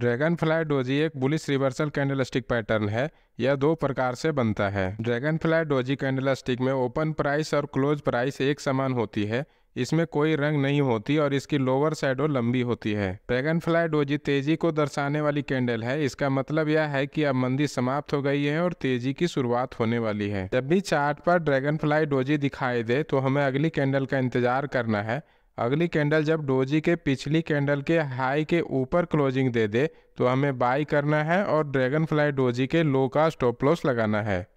dragon dragonfly doji एक bullish reversal candlestick pattern है यह दो प्रकार से बनता है dragonfly doji candlestick में ओपन प्राइस और क्लोज प्राइस एक समान होती है इसमें कोई रंग नहीं होती और इसकी लोअर शैडो लंबी होती है ड्रैगन फ्लाई डोजी तेजी को दर्शाने वाली कैंडल है इसका मतलब यह है कि अब मंदी समाप्त हो गई है और तेजी की शुरुआत होने वाली है जब भी चार्ट पर ड्रैगन फ्लाई डोजी दिखाई दे तो हमें अगली कैंडल का इंतजार करना है अगली कैंडल जब डोजी के पिछली कैंडल के हाई के ऊपर क्लोजिंग दे दे तो हमें बाई करना है और ड्रैगन फ्लाई डोजी के लो का स्टॉप लॉस लगाना है